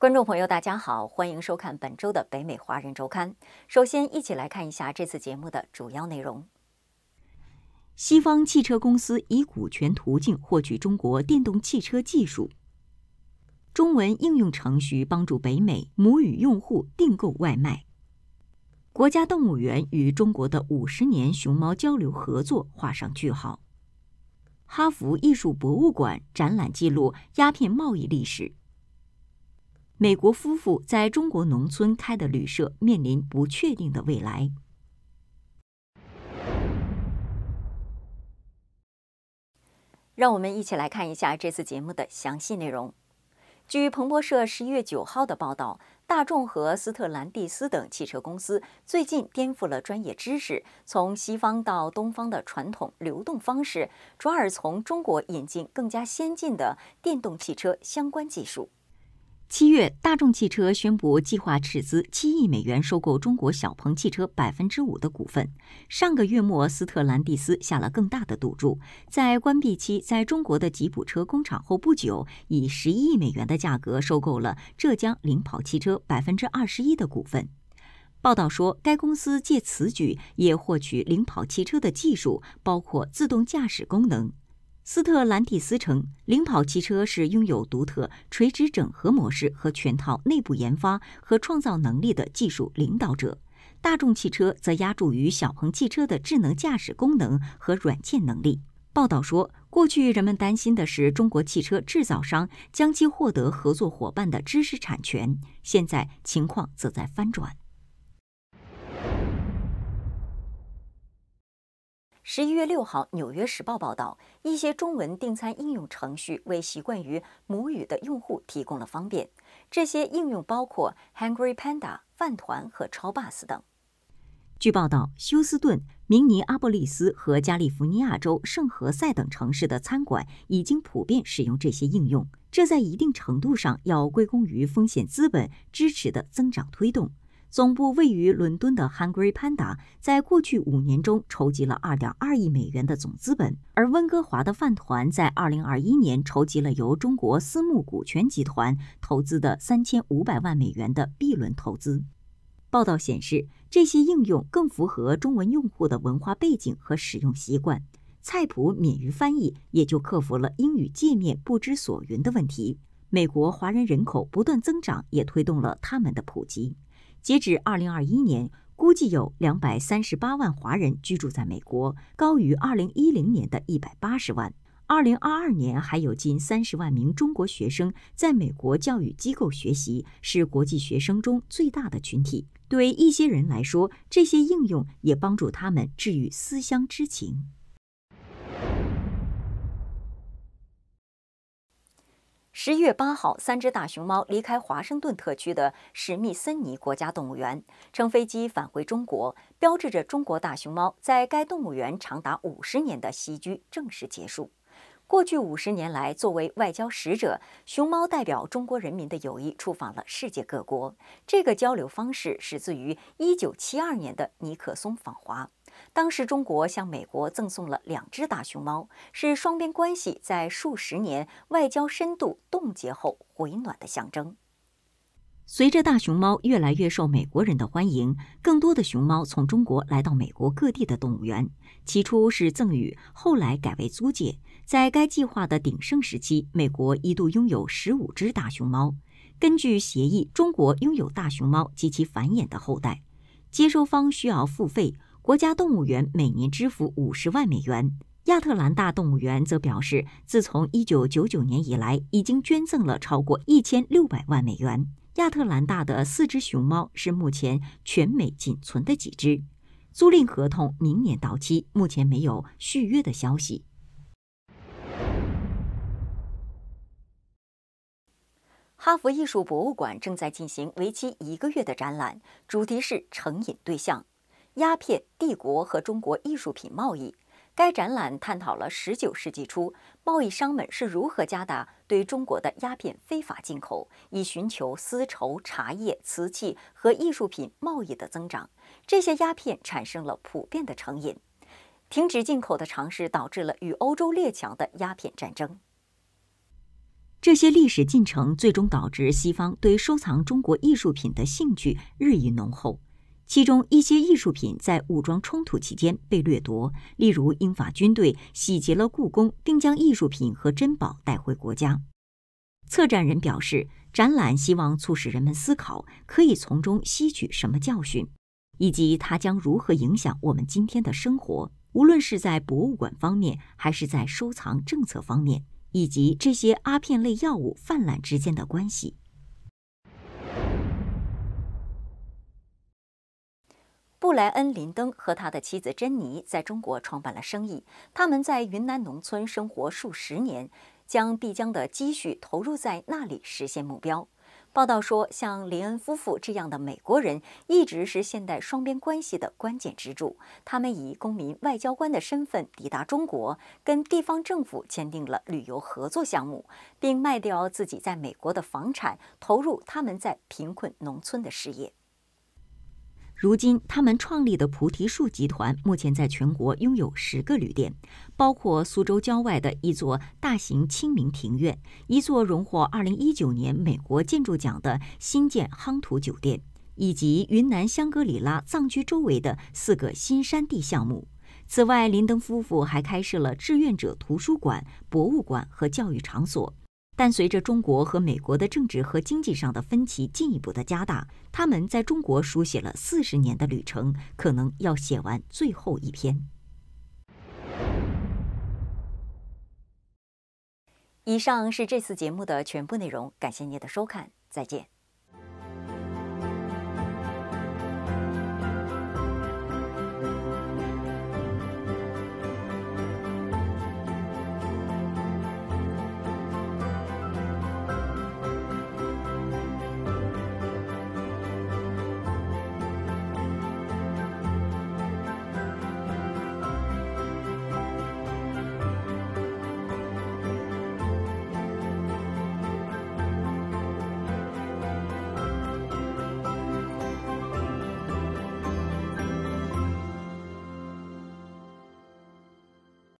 观众朋友，大家好，欢迎收看本周的《北美华人周刊》。首先，一起来看一下这次节目的主要内容：西方汽车公司以股权途径获取中国电动汽车技术；中文应用程序帮助北美母语用户订购外卖；国家动物园与中国的五十年熊猫交流合作画上句号；哈佛艺术博物馆展览记录鸦片贸易历史。美国夫妇在中国农村开的旅社面临不确定的未来。让我们一起来看一下这次节目的详细内容。据彭博社十一月九号的报道，大众和斯特兰蒂斯等汽车公司最近颠覆了专业知识，从西方到东方的传统流动方式，转而从中国引进更加先进的电动汽车相关技术。七月，大众汽车宣布计划斥资七亿美元收购中国小鹏汽车百分之五的股份。上个月末，斯特兰蒂斯下了更大的赌注，在关闭其在中国的吉普车工厂后不久，以十亿美元的价格收购了浙江领跑汽车百分之二十一的股份。报道说，该公司借此举也获取领跑汽车的技术，包括自动驾驶功能。斯特兰蒂斯称，领跑汽车是拥有独特垂直整合模式和全套内部研发和创造能力的技术领导者。大众汽车则押注于小鹏汽车的智能驾驶功能和软件能力。报道说，过去人们担心的是中国汽车制造商将其获得合作伙伴的知识产权，现在情况则在翻转。十一月六号，《纽约时报》报道，一些中文订餐应用程序为习惯于母语的用户提供了方便。这些应用包括 Hungry Panda、饭团和超 bus 等。据报道，休斯顿、明尼阿波利斯和加利福尼亚州圣何塞等城市的餐馆已经普遍使用这些应用。这在一定程度上要归功于风险资本支持的增长推动。总部位于伦敦的 Hungry Panda 在过去五年中筹集了2.2亿美元的总资本，而温哥华的饭团在2021年筹集了由中国私募股权集团投资的3500万美元的 B 轮投资。报道显示，这些应用更符合中文用户的文化背景和使用习惯。菜谱免于翻译，也就克服了英语界面不知所云的问题。美国华人人口不断增长，也推动了他们的普及。截至二零二一年，估计有两百三十八万华人居住在美国，高于二零一零年的一百八十万。二零二二年，还有近三十万名中国学生在美国教育机构学习，是国际学生中最大的群体。对一些人来说，这些应用也帮助他们治愈思乡之情。十一月八号，三只大熊猫离开华盛顿特区的史密森尼国家动物园，乘飞机返回中国，标志着中国大熊猫在该动物园长达五十年的栖居正式结束。过去五十年来，作为外交使者，熊猫代表中国人民的友谊出访了世界各国。这个交流方式始自于一九七二年的尼克松访华，当时中国向美国赠送了两只大熊猫，是双边关系在数十年外交深度冻结后回暖的象征。随着大熊猫越来越受美国人的欢迎，更多的熊猫从中国来到美国各地的动物园。起初是赠予，后来改为租借。在该计划的鼎盛时期，美国一度拥有十五只大熊猫。根据协议，中国拥有大熊猫及其繁衍的后代，接收方需要付费。国家动物园每年支付五十万美元。亚特兰大动物园则表示，自从一九九九年以来，已经捐赠了超过一千六百万美元。亚特兰大的四只熊猫是目前全美仅存的几只。租赁合同明年到期，目前没有续约的消息。哈佛艺术博物馆正在进行为期一个月的展览，主题是“成瘾对象：鸦片帝国和中国艺术品贸易”。该展览探讨了19世纪初贸易商们是如何加大。对中国的鸦片非法进口，以寻求丝绸、茶叶、瓷器和艺术品贸易的增长。这些鸦片产生了普遍的成瘾。停止进口的尝试导致了与欧洲列强的鸦片战争。这些历史进程最终导致西方对收藏中国艺术品的兴趣日益浓厚。其中一些艺术品在武装冲突期间被掠夺，例如英法军队洗劫了故宫，并将艺术品和珍宝带回国家。策展人表示，展览希望促使人们思考可以从中吸取什么教训，以及它将如何影响我们今天的生活，无论是在博物馆方面，还是在收藏政策方面，以及这些阿片类药物泛滥之间的关系。布莱恩·林登和他的妻子珍妮在中国创办了生意。他们在云南农村生活数十年，将必将的积蓄投入在那里，实现目标。报道说，像林恩夫妇这样的美国人一直是现代双边关系的关键支柱。他们以公民外交官的身份抵达中国，跟地方政府签订了旅游合作项目，并卖掉自己在美国的房产，投入他们在贫困农村的事业。如今，他们创立的菩提树集团目前在全国拥有十个旅店，包括苏州郊外的一座大型清明庭院，一座荣获2019年美国建筑奖的新建夯土酒店，以及云南香格里拉藏区周围的四个新山地项目。此外，林登夫妇还开设了志愿者图书馆、博物馆和教育场所。但随着中国和美国的政治和经济上的分歧进一步的加大，他们在中国书写了四十年的旅程，可能要写完最后一篇。以上是这次节目的全部内容，感谢您的收看，再见。